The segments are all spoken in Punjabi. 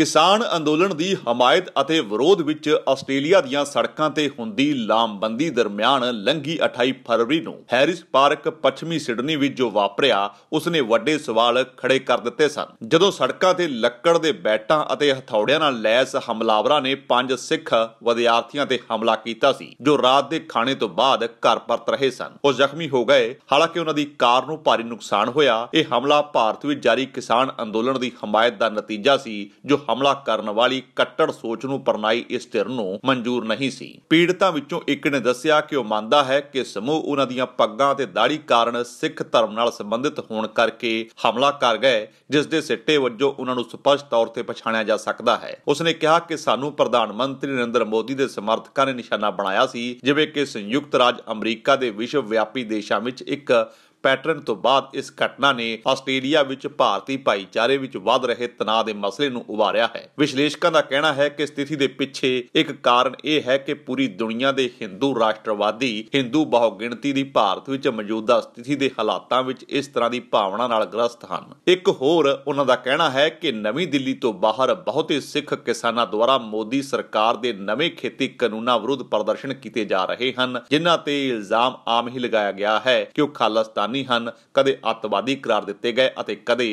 ਕਿਸਾਨ ਅੰਦੋਲਨ ਦੀ ਹਮਾਇਤ ਅਤੇ ਵਿਰੋਧ ਵਿੱਚ ਆਸਟ੍ਰੇਲੀਆ ਦੀਆਂ ਸੜਕਾਂ ਤੇ ਹੁੰਦੀ ਲਾਮਬੰਦੀ ਦਰਮਿਆਨ ਲੰਗੀ 28 ਫਰਵਰੀ ਨੂੰ ਹੈਰਿਸ ਪਾਰਕ ਪੱਛਮੀ ਸਿਡਨੀ ਵਿੱਚ ਜੋ ਵਾਪਰਿਆ ਉਸਨੇ ਵੱਡੇ ਸਵਾਲ ਖੜੇ ਕਰ ਦਿੱਤੇ ਸਨ ਜਦੋਂ ਸੜਕਾਂ ਤੇ ਲੱਕੜ ਦੇ ਬੈਟਾਂ ਅਤੇ ਹਥੌੜਿਆਂ ਨਾਲ ਲੈਸ ਹਮਲਾਵਰਾਂ ਨੇ ਪੰਜ ਸਿੱਖ ਵਿਦਿਆਰਥੀਆਂ ਤੇ ਹਮਲਾ ਕੀਤਾ ਸੀ ਜੋ ਰਾਤ ਦੇ ਖਾਣੇ ਤੋਂ ਬਾਅਦ ਘਰ ਪਰਤ ਰਹੇ ਸਨ ਉਹ ਜ਼ਖਮੀ ਹੋ ਗਏ ਹਾਲਾਂਕਿ ਉਹਨਾਂ ਦੀ ਕਾਰ ਨੂੰ ਭਾਰੀ ਨੁਕਸਾਨ ਹੋਇਆ ਇਹ ਹਮਲਾ ਭਾਰਤ ਵਿੱਚ ਜਾਰੀ ਕਿਸਾਨ ਅੰਦੋਲਨ ਦੀ ਹਮਾਇਤ ਦਾ ਨਤੀਜਾ ਸੀ ਜੋ ਹਮਲਾ ਕਰਨ ਵਾਲੀ ਕੱਟੜ ਸੋਚ ਨੂੰ ਪਰਨਾਈ ਇਸ ਧਿਰ ਨੂੰ ਮਨਜ਼ੂਰ ਨਹੀਂ ਸੀ ਪੀੜਤਾਂ ਵਿੱਚੋਂ ਇੱਕ ਨੇ ਦੱਸਿਆ ਕਿ ਉਹ ਮੰਨਦਾ ਹੈ ਕਿ ਸਮੂਹ ਉਹਨਾਂ ਦੀਆਂ ਪੱਗਾਂ ਤੇ ਦਾੜੀ ਕਾਰਨ ਸਿੱਖ ਧਰਮ ਨਾਲ ਸੰਬੰਧਿਤ ਹੋਣ ਕਰਕੇ ਹਮਲਾ ਕਰ ਗਏ ਜਿਸ ਦੇ ਸਿੱਟੇ ਵਜੋਂ ਉਹਨਾਂ ਨੂੰ ਸਪਸ਼ਟ ਤੌਰ ਤੇ ਪਛਾਣਿਆ ਜਾ ਸਕਦਾ ਹੈ ਉਸਨੇ ਕਿਹਾ ਕਿ ਸਾਨੂੰ ਪ੍ਰਧਾਨ ਮੰਤਰੀ ਨਰਿੰਦਰ ਮੋਦੀ ਦੇ ਸਮਰਥਕਾਂ ਨੇ ਨਿਸ਼ਾਨਾ ਬਣਾਇਆ ਸੀ ਜਿਵੇਂ ਕਿ ਸੰਯੁਕਤ ਰਾਜ ਅਮਰੀਕਾ ਦੇ ਵਿਸ਼ਵ ਵਿਆਪੀ ਦੇਸ਼ਾਂ ਵਿੱਚ ਇੱਕ ਪੈਟਰਨ ਤੋਂ ਬਾਅਦ ਇਸ ਘਟਨਾ ਨੇ ਆਸਟ੍ਰੇਲੀਆ ਵਿੱਚ ਭਾਰਤੀ ਭਾਈਚਾਰੇ ਵਿੱਚ ਵੱਧ ਰਹੇ ਤਣਾਅ ਦੇ ਮਸਲੇ ਨੂੰ ਉਭਾਰਿਆ ਹੈ ਵਿਸ਼ਲੇਸ਼ਕਾਂ ਦਾ ਕਹਿਣਾ ਹੈ ਕਿ ਸਥਿਤੀ ਦੇ ਪਿੱਛੇ ਇੱਕ ਕਾਰਨ ਇਹ ਹੈ ਕਿ ਪੂਰੀ ਦੁਨੀਆ ਦੇ ਹਿੰਦੂ ਰਾਸ਼ਟਰਵਾਦੀ ਹਿੰਦੂ ਬਹੁਗਿਣਤੀ ਦੀ ਭਾਰਤ ਵਿੱਚ ਮੌਜੂਦਾ ਸਥਿਤੀ ਦੇ ਹਾਲਾਤਾਂ ਵਿੱਚ ਇਸ ਤਰ੍ਹਾਂ ਦੀ ਭਾਵਨਾ ਨਾਲ ਗ੍ਰਸਤ ਹਨ ਇੱਕ ਹੋਰ ਉਹਨਾਂ ਦਾ ਕਹਿਣਾ ਹੈ ਕਿ ਨਵੀਂ ਦਿੱਲੀ ਤੋਂ ਬਾਹਰ ਬਹੁਤੇ ਸਿੱਖ ਕਿਸਾਨਾਂ ਦੁਆਰਾ ਮੋਦੀ ਸਰਕਾਰ ਦੇ ਨਵੇਂ ਖੇਤੀ ਕਾਨੂੰਨਾਂ ਵਿਰੁੱਧ ਪ੍ਰਦਰਸ਼ਨ ਕੀਤੇ ਜਾ ਰਹੇ ਹਨ ਜਿਨ੍ਹਾਂ ਤੇ ਇਲਜ਼ਾਮ ਆਮ ਹੀ ਲਗਾਇਆ ਗਿਆ ਹੈ ਕਿ ਉਹ ਖਾਲਸਤਾਨ ਨਿਸ਼ਾਨੀ ਹਨ ਕਦੇ ਅੱਤਵਾਦੀ ਕਰਾਰ ਦਿੱਤੇ ਗਏ ਅਤੇ ਕਦੇ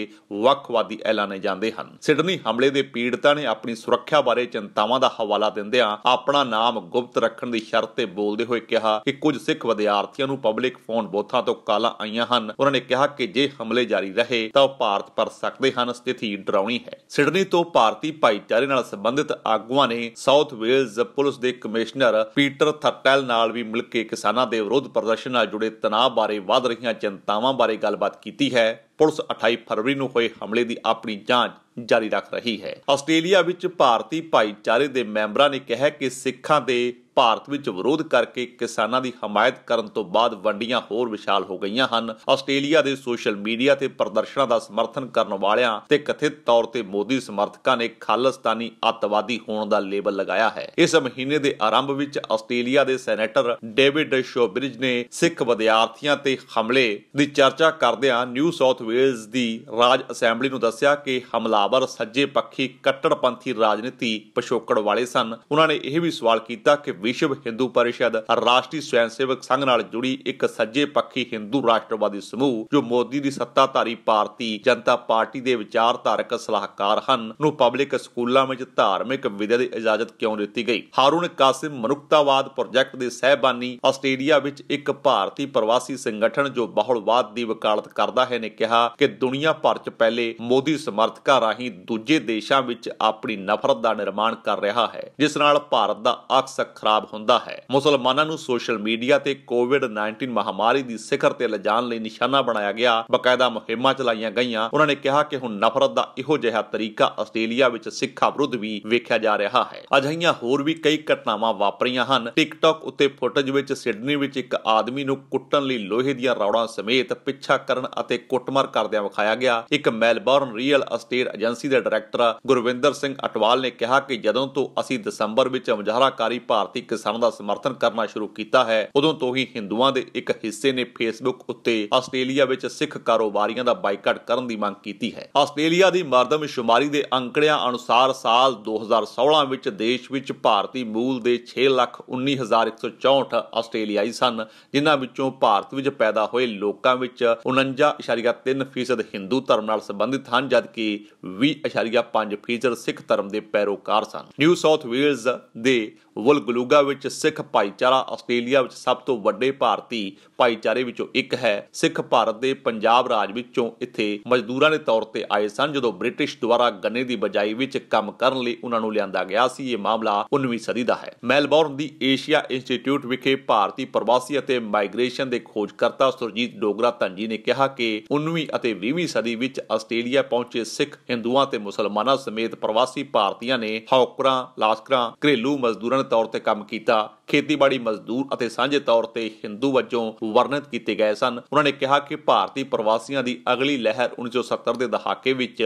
ਵੱਖਵਾਦੀ ਐਲਾਨੇ ਜਾਂਦੇ ਹਨ ਸਿਡਨੀ ਹਮਲੇ ਦੇ ਪੀੜਤਾਂ ਨੇ ਆਪਣੀ ਸੁਰੱਖਿਆ ਬਾਰੇ ਚਿੰਤਾਵਾਂ ਦਾ ਹਵਾਲਾ ਦਿੰਦਿਆਂ ਆਪਣਾ ਨਾਮ ਗੁਪਤ ਰੱਖਣ ਦੀ ਸ਼ਰਤ ਤੇ ਬੋਲਦੇ ਹੋਏ ਕਿਹਾ ਕਿ ਕੁਝ ਸਿੱਖ ਵਿਦਿਆਰਥੀਆਂ ਨੂੰ ਪਬਲਿਕ ਫੋਨ ਬੋਥਾਂ ਤੋਂ ਕਾਲਾਂ ਆਈਆਂ ਹਨ ਉਹਨਾਂ ਨੇ ਕਿਹਾ ਕਿ ਜੇ ਹਮਲੇ ਜਾਰੀ ਰਹੇ ਤਾਂ ਉਹ ਭਾਰਤ ਪਰ ਸਕਦੇ ਹਨ ਸਥਿਤੀ ਡਰਾਉਣੀ ਹੈ ਸਿਡਨੀ ਤੋਂ ਭਾਰਤੀ ਭਾਈਚਾਰੇ ਨਾਲ ਸੰਬੰਧਿਤ ਆਗੂਆਂ ਨੇ ਸਾਊਥ ਵੇਲਜ਼ ਪੁਲਿਸ ਦੇ ਕਮਿਸ਼ਨਰ ਪੀਟਰ ਥਰਟੈਲ ਨਾਲ ਵੀ ਮਿਲ ਕੇ ਕਿਸਾਨਾਂ ਦੇ ਵਿਰੋਧ ਪ੍ਰਦਰਸ਼ਨ ਨਾਲ ਜੁੜੇ ਤਣਾਅ ਬਾਰੇ ਵਧ ਰਹੀਆਂ ਚਿੰਤਾਵਾਂ ਬਾਰੇ ਗੱਲਬਾਤ ਕੀਤੀ ਹੈ ਪੁਲਿਸ 28 ਫਰਵਰੀ ਨੂੰ ਹੋਏ ਹਮਲੇ ਦੀ ਆਪਣੀ ਜਾਂਚ ਜਾਰੀ ਰੱਖ ਰਹੀ ਹੈ ਆਸਟ੍ਰੇਲੀਆ ਵਿੱਚ ਭਾਰਤੀ ਭਾਈਚਾਰੇ ਦੇ ਮੈਂਬਰਾਂ ਨੇ ਕਿਹਾ ਕਿ ਸਿੱਖਾਂ ਦੇ ਭਾਰਤ ਵਿੱਚ ਵਿਰੋਧ ਕਰਕੇ ਕਿਸਾਨਾਂ ਦੀ ਹਮਾਇਤ ਕਰਨ ਤੋਂ ਬਾਅਦ ਵੰਡੀਆਂ ਹੋਰ ਵਿਸ਼ਾਲ ਹੋ ਗਈਆਂ ਹਨ ਆਸਟ੍ਰੇਲੀਆ ਦੇ ਸੋਸ਼ਲ ਮੀਡੀਆ ਤੇ ਪ੍ਰਦਰਸ਼ਨਾਂ ਦਾ ਸਮਰਥਨ ਕਰਨ ਵਾਲਿਆਂ ਤੇ ਕਥਿਤ ਤੌਰ ਤੇ ਮੋਦੀ ਸਮਰਥਕਾਂ ਨੇ ਖਾਲਸਤਾਨੀ ਅੱਤਵਾਦੀ ਹੋਣ ਦਾ ਲੇਬਲ ਲਗਾਇਆ ਹੈ ਇਸ ਮਹੀਨੇ ਦੇ ਆਰੰਭ ਵਿੱਚ ਆਸਟ੍ਰੇਲੀਆ ਦੇ ਸੈਨੇਟਰ ਡੇਵਿਡ ਸ਼ੋਬ੍ਰਿਜ ਨੇ ਸਿੱਖ ਵਿਦਿਆਰਥੀਆਂ ਤੇ ਹਮਲੇ ਦੀ ਚਰਚਾ ਕਰਦਿਆਂ ਨਿਊ ਸਾਊਥ ਵੇਲਜ਼ ਦੀ ਰਾਜ ਅਸੈਂਬਲੀ ਨੂੰ ਦੱਸਿਆ ਕਿ ਹਮਲਾਵਰ ਸੱਜੇ ਪੱਖੀ ਕੱਟੜਪੰਥੀ ਰਾਜਨੀਤੀ ਪਿਛੋਕੜ ਵਾਲੇ ਸਨ ਉਹਨਾਂ ਨੇ ਇਹ ਵੀ ਸਵਾਲ ਕੀਤਾ ਕਿ ਵਿਸ਼ਵ ਹਿੰਦੂ ਪਰਿਸ਼ਦ ਰਾਸ਼ਟਰੀ ਸਵੈਮ ਸੇਵਕ ਸੰਘ ਨਾਲ ਜੁੜੀ ਇੱਕ ਸੱਜੇ ਪੱਖੀ ਹਿੰਦੂ ਰਾਸ਼ਟਰਵਾਦੀ ਸਮੂਹ ਜੋ ਮੋਦੀ ਦੀ ਸੱਤਾਧਾਰੀ ਭਾਰਤੀ ਜਨਤਾ ਪਾਰਟੀ ਦੇ ਵਿਚਾਰਧਾਰਕ ਸਲਾਹਕਾਰ ਹਨ ਨੂੰ ਪਬਲਿਕ ਸਕੂਲਾਂ ਵਿੱਚ ਧਾਰਮਿਕ ਵਿਦਿਆ ਦੀ ਇਜਾਜ਼ਤ ਕਿਉਂ ਦਿੱਤੀ ਗਈ ਹਾਰੂਨ ਕਾਸਿਮ ਮਨੁੱਖਤਾਵਾਦ ਪ੍ਰੋਜੈਕਟ ਦੇ ਸਹਿਬਾਨੀ ਆਸਟ੍ਰੇਲੀਆ ਵਿੱਚ ਇੱਕ ਭਾਰਤੀ ਪ੍ਰਵਾਸੀ ਸੰਗਠਨ ਜੋ ਬਹੁਲਵਾਦ ਦੀ ਵਕਾਲਤ ਕਰਦਾ ਹੈ ਨੇ ਕਿਹਾ ਕਿਹਾ ਕਿ ਦੁਨੀਆ ਭਰ 'ਚ ਪਹਿਲੇ ਮੋਦੀ ਸਮਰਥਕਾਂ ਰਾਹੀਂ ਦੂਜੇ ਦੇਸ਼ਾਂ ਵਿੱਚ ਆਪਣੀ ਨਫ਼ਰਤ ਦਾ ਨਿਰਮਾਣ ਕਰ ਰਿਹਾ ਹੈ ਜਿਸ ਨਾਲ ਭਾਰਤ ਦਾ ਅਕਸ ਖਰਾਬ ਹੁੰਦਾ ਹੈ ਮੁਸਲਮਾਨਾਂ ਨੂੰ ਸੋਸ਼ਲ ਮੀਡੀਆ ਤੇ ਕੋਵਿਡ-19 ਮਹਾਮਾਰੀ ਦੀ ਸਿਖਰ ਤੇ ਲਿਜਾਣ ਲਈ ਨਿਸ਼ਾਨਾ ਬਣਾਇਆ ਗਿਆ ਬਕਾਇਦਾ ਮੁਹਿੰਮਾਂ ਚਲਾਈਆਂ ਗਈਆਂ ਉਹਨਾਂ ਨੇ ਕਿਹਾ ਕਿ ਹੁਣ ਨਫ਼ਰਤ ਦਾ ਇਹੋ ਜਿਹਾ ਤਰੀਕਾ ਆਸਟ੍ਰੇਲੀਆ ਵਿੱਚ ਸਿੱਖਾਂ ਵਿਰੁੱਧ ਵੀ ਵੇਖਿਆ ਜਾ ਰਿਹਾ ਹੈ ਅਜਿਹੀਆਂ ਹੋਰ ਵੀ ਕਈ ਘਟਨਾਵਾਂ ਵਾਪਰੀਆਂ ਹਨ ਟਿਕਟੌਕ ਉੱਤੇ ਫੁਟੇਜ ਵਿੱਚ ਸਿਡਨੀ ਵਿੱਚ ਇੱਕ ਆਦਮੀ ਨੂੰ ਕੁੱਟਣ ਲਈ ਲੋਹੇ ਦੀਆਂ ਰੌੜਾਂ ਸਮੇਤ ਪਿੱਛਾ ਕਰਨ ਅਤੇ ਕੁੱਟਮਾਰ ਕਵਰ ਕਰਦਿਆਂ ਵਿਖਾਇਆ ਗਿਆ ਇੱਕ ਮੈਲਬੌਰਨ ਰੀਅਲ ਅਸਟੇਟ ਏਜੰਸੀ ਦੇ ਡਾਇਰੈਕਟਰ ਗੁਰਵਿੰਦਰ ਸਿੰਘ ਅਟਵਾਲ ਨੇ ਕਿਹਾ ਕਿ ਜਦੋਂ ਤੋਂ ਅਸੀਂ ਦਸੰਬਰ ਵਿੱਚ ਮੁਜ਼ਾਹਰਾਕਾਰੀ ਭਾਰਤੀ ਕਿਸਾਨਾਂ ਦਾ ਸਮਰਥਨ ਕਰਨਾ ਸ਼ੁਰੂ ਕੀਤਾ ਹੈ ਉਦੋਂ ਤੋਂ ਹੀ ਹਿੰਦੂਆਂ ਦੇ ਇੱਕ ਹਿੱਸੇ ਨੇ ਫੇਸਬੁੱਕ ਉੱਤੇ ਆਸਟ੍ਰੇਲੀਆ ਵਿੱਚ ਸਿੱਖ ਕਾਰੋਬਾਰੀਆਂ ਦਾ ਬਾਈਕਾਟ ਕਰਨ ਦੀ ਮੰਗ ਕੀਤੀ ਹੈ ਆਸਟ੍ਰੇਲੀਆ ਦੀ ਮਰਦਮ ਸ਼ੁਮਾਰੀ ਦੇ ਅੰਕੜਿਆਂ ਅਨੁਸਾਰ ਸਾਲ 2016 ਵਿੱਚ ਦੇਸ਼ ਵਿੱਚ ਭਾਰਤੀ ਮੂਲ ਦੇ 619164 ਆਸਟ੍ਰੇਲੀਆਈ ਸਨ ਜਿਨ੍ਹਾਂ ਵਿੱਚੋਂ ਭਾਰਤ ਵਿੱਚ ਪੈਦਾ ਹੋਏ ਲੋਕਾਂ ਵਿੱਚ 49.3 3% ਹਿੰਦੂ ਧਰਮ ਨਾਲ ਸੰਬੰਧਿਤ ਹਨ ਜਦਕਿ 20.5% ਸਿੱਖ ਧਰਮ ਦੇ ਪੈਰੋਕਾਰ ਸਨ ਨਿਊ ਸਾਊਥ ਵੇਲਜ਼ ਦੇ ਵਲਗਲੂਗਾ ਵਿੱਚ ਸਿੱਖ ਭਾਈਚਾਰਾ ਆਸਟ੍ਰੇਲੀਆ ਵਿੱਚ ਸਭ ਤੋਂ ਵੱਡੇ ਭਾਰਤੀ ਭਾਈਚਾਰੇ ਵਿੱਚੋਂ ਇੱਕ ਹੈ ਸਿੱਖ ਭਾਰਤ ਦੇ ਪੰਜਾਬ ਰਾਜ ਵਿੱਚੋਂ ਇੱਥੇ ਮਜ਼ਦੂਰਾਂ ਦੇ ਤੌਰ ਤੇ ਆਏ ਸਨ ਜਦੋਂ ਬ੍ਰਿਟਿਸ਼ ਦੁਆਰਾ ਗੰਨੇ ਦੀ ਬਜਾਈ ਵਿੱਚ ਕੰਮ ਕਰਨ ਲਈ ਉਹਨਾਂ ਨੂੰ ਲਿਆਂਦਾ ਗਿਆ ਸੀ ਇਹ ਮਾਮਲਾ 19ਵੀਂ ਸਦੀ ਦਾ ਹੈ ਮੈਲਬੌਰਨ ਦੀ ਏਸ਼ੀਆ ਇੰਸਟੀਚਿਊਟ ਵਿਖੇ ਭਾਰਤੀ ਪ੍ਰਵਾਸੀ ਅਤੇ ਮਾਈਗ੍ਰੇਸ਼ਨ ਦੇ ਖੋਜਕਰਤਾ ਸੁਰਜੀਤ ਡੋਗਰਾ ਤੰਜੀ ਨੇ ਕਿਹਾ ਕਿ 19ਵੀਂ ਅਤੇ 20ਵੀਂ ਸਦੀ ਵਿੱਚ ਆਸਟ੍ਰੇਲੀਆ ਪਹੁੰਚੇ ਸਿੱਖ ਹਿੰਦੂਆਂ ਤੇ ਮੁਸਲਮਾਨਾਂ ਸਮੇਤ ਪ੍ਰਵਾਸੀ ਭਾਰਤੀਆਂ ਨੇ ਹੌਕਰਾਂ ਲਾਸਕਰਾਂ ਘਰੇਲੂ ਮਜ਼ਦੂਰਾਂ ਤੌਰ ਤੇ ਕੰਮ ਕੀਤਾ ਖੇਤੀਬਾੜੀ ਮਜ਼ਦੂਰ ਅਤੇ ਸਾਂਝੇ ਤੌਰ ਤੇ ਹਿੰਦੂ ਵਜੋਂ ਵਰਣਿਤ ਕੀਤੇ ਗਏ ਸਨ ਉਹਨਾਂ ਨੇ ਕਿਹਾ ਕਿ ਭਾਰਤੀ ਪ੍ਰਵਾਸੀਆਂ ਦੀ ਅਗਲੀ ਲਹਿਰ 1970 ਦੇ ਦਹਾਕੇ ਵਿੱਚ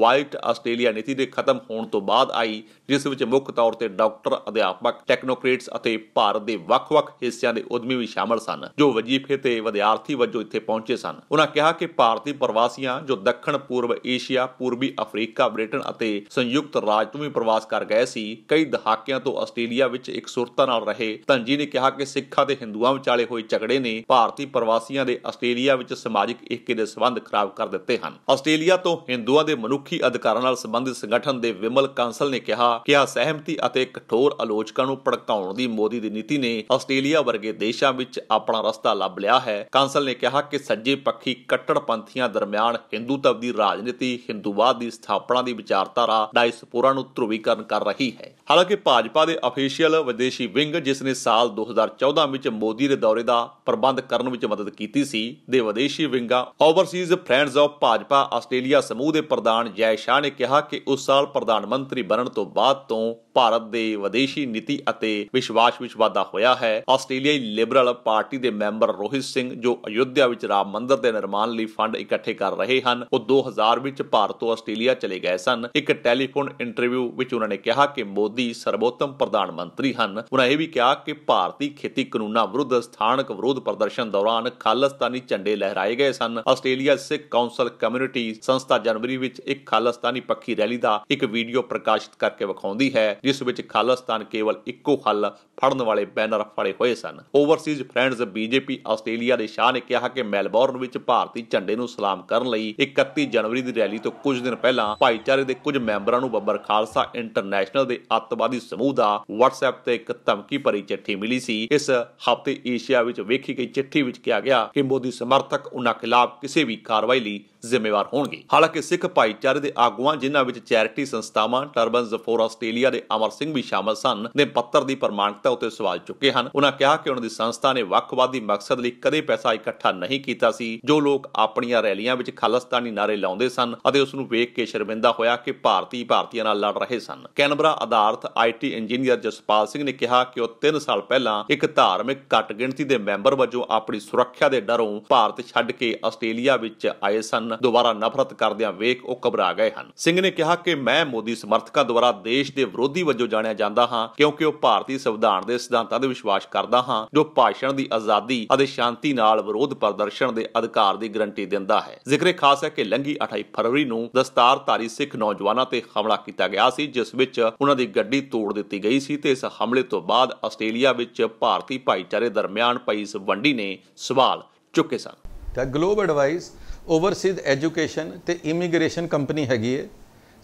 ਵਾਈਟ ਆਸਟ੍ਰੇਲੀਆ ਨੀਤੀ ਦੇ ਖਤਮ ਹੋਣ ਤੋਂ ਬਾਅਦ ਆਈ ਜਿਸ ਵਿੱਚ ਮੁੱਖ ਤੌਰ ਤੇ ਡਾਕਟਰ ਅਧਿਆਪਕ ਟੈਕਨੋਕ੍ਰੇਟਸ ਅਤੇ ਭਾਰਤ ਦੇ ਵੱਖ-ਵੱਖ ਹਿੱਸਿਆਂ ਦੇ ਉਦਮੀ ਵੀ ਸ਼ਾਮਲ ਸਨ ਜੋ ਵਜੀਫੇ ਤੇ ਵਿਦਿਆਰਥੀ ਵਜੋਂ ਇੱਥੇ ਪਹੁੰਚੇ ਸਨ ਉਹਨਾਂ ਕਿਹਾ ਕਿ ਭਾਰਤੀ ਪ੍ਰਵਾਸੀਆਂ ਜੋ ਦੱਖਣ ਪੂਰਬ ਏਸ਼ੀਆ ਪੂਰਬੀ ਅਫਰੀਕਾ ਬ੍ਰਿਟਨ ਅਤੇ ਸੰਯੁਕਤ ਰਾਜ ਤੋਂ ਵੀ ਪ੍ਰਵਾਸ ਕਰ ਗਏ ਸੀ ਕਈ ਦਹਾਕਿਆਂ ਤੋਂ ਆਸਟ੍ਰੇਲੀਆ ਵਿੱਚ ਇੱਕ ਸੁਰਤਾ ਨਾਲ ਰਹੇ ਰਹੇ ਧੰਜੀ ਨੇ ਕਿਹਾ ਕਿ ਸਿੱਖਾਂ ਤੇ ਹਿੰਦੂਆਂ ਵਿਚਾਲੇ ਹੋਏ ਝਗੜੇ ਨੇ ਭਾਰਤੀ ਪ੍ਰਵਾਸੀਆਂ ਦੇ ਆਸਟ੍ਰੇਲੀਆ ਵਿੱਚ ਸਮਾਜਿਕ ਏਕੇ ਦੇ ਸਬੰਧ ਖਰਾਬ ਕਰ ਦਿੱਤੇ ਹਨ ਆਸਟ੍ਰੇਲੀਆ ਤੋਂ ਹਿੰਦੂਆਂ ਦੇ ਮਨੁੱਖੀ ਅਧਿਕਾਰਾਂ ਨਾਲ ਸੰਬੰਧਿਤ ਸੰਗਠਨ ਦੇ ਵਿਮਲ ਕਾਉਂਸਲ ਨੇ ਕਿਹਾ ਕਿ ਆ ਸਹਿਮਤੀ ਅਤੇ ਕਠੋਰ ਆਲੋਚਕਾਂ ਨੂੰ ਭੜਕਾਉਣ ਦੀ ਮੋਦੀ ਦੀ ਨੀਤੀ ਨੇ ਆਸਟ੍ਰੇਲੀਆ ਵਰਗੇ ਦੇਸ਼ਾਂ ਵਿੱਚ ਆਪਣਾ ਰਸਤਾ ਲੱਭ ਲਿਆ ਹੈ ਕਾਉਂਸਲ ਨੇ ਕਿਹਾ ਕਿ ਸੱਜੇ ਪੱਖੀ ਕੱਟੜਪੰਥੀਆਂ ਦਰਮਿਆਨ ਹਿੰਦੂਤਵ ਦੀ ਰਾਜਨੀਤੀ ਹਿੰਦੂਵਾਦ ਦੀ ਸਥਾਪਨਾ ਦੀ ਵਿਚਾਰਧਾਰਾ ਡਾਇਸਪੋਰਾ ਨੂੰ ਧਰੁਵੀਕਰਨ ਕਰ ਰਹੀ ਹੈ ਹਾਲਾਂਕਿ ਭਾਜਪਾ ਦੇ ਅਫੀਸ਼ੀਅਲ ਵਿਦੇਸ਼ੀ ਵਿੰਗ ਜਿਸ ਨੇ ਸਾਲ 2014 ਵਿੱਚ ਮੋਦੀ ਦੇ ਦੌਰੇ ਦਾ ਪ੍ਰਬੰਧ ਕਰਨ ਵਿੱਚ ਮਦਦ ਕੀਤੀ ਸੀ ਦੇ ਵਿਦੇਸ਼ੀ ਵਿੰਗਾ Overseas Friends of Bhajpa Australia ਸਮੂਹ ਦੇ ਪ੍ਰਧਾਨ ਜੈ ਸ਼ਾਹ ਨੇ ਕਿਹਾ ਕਿ ਉਸ ਸਾਲ ਪ੍ਰਧਾਨ ਮੰਤਰੀ ਬਣਨ ਤੋਂ ਬਾਅਦ ਤੋਂ ਭਾਰਤ ਦੇ ਵਿਦੇਸ਼ੀ ਨੀਤੀ ਅਤੇ ਵਿਸ਼ਵਾਸ ਵਿੱਚ ਵਾਧਾ ਹੋਇਆ ਹੈ ਆਸਟ੍ਰੇਲੀਆਈ ਲਿਬਰਲ ਪਾਰਟੀ ਦੇ ਮੈਂਬਰ ਰੋਹਿਤ ਸਿੰਘ ਜੋ ਅਯੁੱਧਿਆ ਵਿੱਚ ਰਾਮ ਮੰਦਿਰ ਦੇ ਨਿਰਮਾਣ ਲਈ ਫੰਡ ਇਕੱਠੇ ਕਰ ਰਹੇ ਹਨ ਉਹ 2000 ਵਿੱਚ ਭਾਰਤ ਤੋਂ ਆਸਟ੍ਰੇਲੀਆ ਚਲੇ ਗਏ ਸਨ ਇੱਕ ਟੈਲੀਫੋਨ ਇੰਟਰਵਿਊ ਵਿੱਚ ਉਹਨਾਂ ਨੇ ਕਿਹਾ ਕਿ ਮੋਦੀ ਸਰਵੋਤਮ ਪ੍ਰਧਾਨ ਮੰਤਰੀ ਹਨ ਉਹਨਾਂ ਇਹ ਵੀ ਕਿਹਾ ਕਿ ਭਾਰਤੀ ਖੇਤੀ ਕਾਨੂੰਨਾਂ ਵਿਰੁੱਧ ਸਥਾਨਕ ਵਿਰੋਧ ਪ੍ਰਦਰਸ਼ਨ ਦੌਰਾਨ ਖਾਲਸਤਾਨੀ ਝੰਡੇ ਲਹਿਰਾਏ ਗਏ ਸਨ ਆਸਟ੍ਰੇਲੀਆ ਸਿੱਖ ਕਾਉਂਸਲ ਕਮਿਊਨਿਟੀ ਸੰਸਥਾ ਜਨਵਰੀ ਵਿੱਚ ਇੱਕ ਖਾਲਸਤਾਨੀ ਪੱਖੀ ਰੈਲੀ ਦਾ ਇੱਕ ਵੀਡੀਓ ਪ੍ਰਕਾਸ਼ਿਤ ਕਰਕੇ ਵਿਖਾਉਂਦੀ ਹੈ ਜਿਸ ਵਿੱਚ ਖਾਲਿਸਤਾਨ ਕੇਵਲ ਇੱਕੋ ਹੱਲ ਫੜਨ ਵਾਲੇ ਬੈਨਰ ਫੜੇ ਹੋਏ ਸਨ ਓਵਰਸੀਜ਼ ਫਰੈਂਡਸ ਬੀਜੇਪੀ ਆਸਟ੍ਰੇਲੀਆ ਦੇ ਸ਼ਾਹ ਨੇ ਕਿਹਾ ਕਿ ਮੈਲਬੌਰਨ ਵਿੱਚ ਭਾਰਤੀ ਝੰਡੇ ਨੂੰ ਸਲਾਮ ਕਰਨ ਲਈ 31 ਜਨਵਰੀ ਦੀ ਰੈਲੀ ਤੋਂ ਕੁਝ ਦਿਨ ਪਹਿਲਾਂ ਭਾਈਚਾਰੇ ਦੇ ਕੁਝ ਮੈਂਬਰਾਂ ਨੂੰ ਬੱਬਰ ਖਾਲਸਾ ਇੰਟਰਨੈਸ਼ਨਲ ਦੇ ਅੱਤਵਾਦੀ ਸਮੂਹ ਦਾ WhatsApp ਤੇ ਇੱਕ ਧਮਕੀ ਭਰੀ ਚਿੱਠੀ ਮਿਲੀ ਸੀ ਇਸ ਹਫ਼ਤੇ ਏਸ਼ੀਆ ਵਿੱਚ ਵੇਖੀ ਗਈ ਚਿੱਠੀ ਵਿੱਚ ਕਿਹਾ ਗਿਆ ਕਿ ਮੋਦੀ ਸਮਰਥਕ ਉਨ੍ਹਾਂ ਖਿਲਾਫ ਕਿਸੇ ਵੀ ਕਾਰਵਾਈ ਲਈ ਜ਼ਿੰਮੇਵਾਰ ਹੋਣਗੇ ਹਾਲਾਂਕਿ ਸਿੱਖ ਭਾਈਚਾਰੇ ਦੇ ਆਗੂਆਂ ਜਿਨ੍ਹਾਂ ਵਿੱਚ ਚੈਰਿਟੀ ਸੰਸਥਾਵਾਂ ਟਰਬਨਸ ਫੋਰ ਆਸਟ੍ਰੇਲੀਆ ਦੇ ਅਮਰ ਸਿੰਘ ਵੀ ਸ਼ਾਮਲ ਸਨ ਨੇ ਪੱਤਰ ਦੀ ਪ੍ਰਮਾਣਿਕਤਾ ਉੱਤੇ ਸਵਾਲ ਚੁੱਕੇ ਹਨ ਉਹਨਾਂ ਕਿਹਾ ਕਿ ਉਹਨਾਂ ਦੀ ਸੰਸਥਾ ਨੇ ਵੱਖਵਾਦੀ ਮਕਸਦ ਲਈ ਕਦੇ ਪੈਸਾ ਇਕੱਠਾ ਨਹੀਂ ਕੀਤਾ ਸੀ ਜੋ ਲੋਕ ਆਪਣੀਆਂ ਰੈਲੀਆਂ ਵਿੱਚ ਖਾਲਸਤਾਨੀ ਨਾਰੇ ਲਾਉਂਦੇ ਸਨ ਅਤੇ ਉਸ ਨੂੰ ਵੇਖ ਕੇ ਸ਼ਰਮਿੰਦਾ ਹੋਇਆ ਕਿ ਭਾਰਤੀ ਭਾਰਤੀਆਂ ਨਾਲ ਲੜ ਰਹੇ ਸਨ ਕੈਨਬਰਾ ਆਧਾਰਤ ਆਈਟੀ ਇੰਜੀਨੀਅਰ ਜਸਪਾਲ ਸਿੰਘ ਨੇ ਕਿਹਾ ਕਿ ਉਹ 3 ਸਾਲ ਪਹਿਲਾਂ ਇੱਕ ਧਾਰਮਿਕ ਘਟ ਗਿਣਤੀ ਦੇ ਮੈਂਬਰ ਵਜੋਂ ਆਪਣੀ ਸੁਰੱਖਿਆ ਦੇ ਡਰੋਂ ਭਾਰਤ ਛੱਡ ਕੇ ਆਸਟ੍ਰੇਲੀਆ ਵਿੱਚ ਆਏ ਸਨ ਹਨ ਦੁਬਾਰਾ ਨਫ਼ਰਤ ਕਰਦਿਆਂ ਵੇਖ ਉਹ ਘਬਰਾ ਗਏ ਹਨ ਸਿੰਘ ਨੇ ਕਿਹਾ ਕਿ ਮੈਂ ਮੋਦੀ ਸਮਰਥਕਾਂ ਦੁਆਰਾ ਦੇਸ਼ ਦੇ ਵਿਰੋਧੀ ਵਜੋਂ ਜਾਣਿਆ ਜਾਂਦਾ ਹਾਂ ਕਿਉਂਕਿ ਉਹ ਭਾਰਤੀ ਸੰਵਿਧਾਨ ਦੇ ਸਿਧਾਂਤਾਂ ਤੇ ਵਿਸ਼ਵਾਸ ਕਰਦਾ ਹਾਂ ਜੋ ਭਾਸ਼ਣ ਦੀ ਆਜ਼ਾਦੀ ਅਤੇ ਸ਼ਾਂਤੀ ਨਾਲ ਵਿਰੋਧ ਪ੍ਰਦਰਸ਼ਨ ਦੇ ਅਧਿਕਾਰ ਦੀ ਗਰੰਟੀ ਦਿੰਦਾ ਹੈ ਜ਼ਿਕਰੇ ਖਾਸ ਹੈ ਕਿ ਲੰਗੀ 28 ਫਰਵਰੀ ਨੂੰ ਦਸਤਾਰਧਾਰੀ ਸਿੱਖ ਨੌਜਵਾਨਾਂ ਤੇ ਹਮਲਾ ਕੀਤਾ ਗਿਆ ਸੀ ਜਿਸ ਵਿੱਚ ਉਹਨਾਂ ਦੀ ਗੱਡੀ ਤੋੜ ਦਿੱਤੀ ਗਈ ਸੀ ਤੇ ਇਸ ਹਮਲੇ ਤੋਂ ਬਾਅਦ ਆਸਟ੍ਰੇਲੀਆ ਵਿੱਚ ਭਾਰਤੀ ਭਾਈਚਾਰੇ ਦਰਮਿਆਨ ਪਈ ਇਸ ਵੰਡੀ ਨੇ ਸਵਾਲ ਚੁੱਕੇ ਸਨ ਤਾਂ ਗਲੋਬ ਐਡਵਾਈਸ ਓਵਰਸੀਜ਼ ਐਜੂਕੇਸ਼ਨ ਤੇ ਇਮੀਗ੍ਰੇਸ਼ਨ ਕੰਪਨੀ ਹੈਗੀ ਏ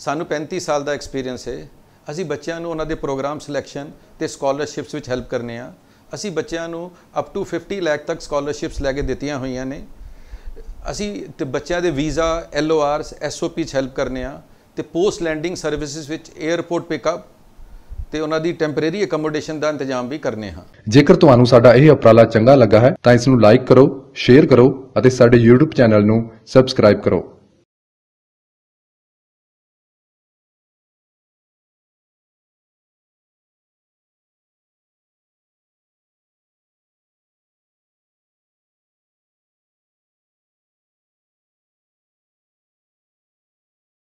ਸਾਨੂੰ 35 ਸਾਲ ਦਾ ਐਕਸਪੀਰੀਅੰਸ ਹੈ ਅਸੀਂ ਬੱਚਿਆਂ ਨੂੰ ਉਹਨਾਂ ਦੇ ਪ੍ਰੋਗਰਾਮ ਸਿਲੈਕਸ਼ਨ ਤੇ ਸਕਾਲਰਸ਼ਿਪਸ ਵਿੱਚ ਹੈਲਪ ਕਰਨੇ ਆ ਅਸੀਂ ਬੱਚਿਆਂ ਨੂੰ ਅਪ ਟੂ 50 ਲੱਖ ਤੱਕ ਸਕਾਲਰਸ਼ਿਪਸ ਲੈ ਕੇ ਦਿੱਤੀਆਂ ਹੋਈਆਂ ਨੇ ਅਸੀਂ ਤੇ ਬੱਚਿਆਂ ਦੇ ਵੀਜ਼ਾ ਐਲਓਆਰਸ ਐਸਓਪੀ ਚ ਹੈਲਪ ਕਰਨੇ ਆ ਤੇ ਪੋਸਟ ਲੈਂਡਿੰਗ ਸਰਵਿਸਿਜ਼ ਵਿੱਚ 에어ਪੋਰਟ ਪਿਕਅਪ ਤੇ ਉਹਨਾਂ ਦੀ ਟੈਂਪਰੇਰੀ ਅਕਮੋਡੇਸ਼ਨ ਦਾ ਇੰਤਜ਼ਾਮ ਵੀ ਕਰਨੇ ਹਾਂ ਜੇਕਰ ਤੁਹਾਨੂੰ ਸਾਡਾ ਇਹ ਉਪਰਾਲਾ ਚੰਗਾ ਲੱਗਾ ਹੈ ਤਾਂ ਇਸ ਨੂੰ ਲਾਈਕ ਕਰੋ ਸ਼ੇਅਰ ਕਰੋ ਅਤੇ ਸਾਡੇ YouTube ਚੈਨਲ ਨੂੰ ਸਬਸਕ੍ਰਾਈਬ ਕਰੋ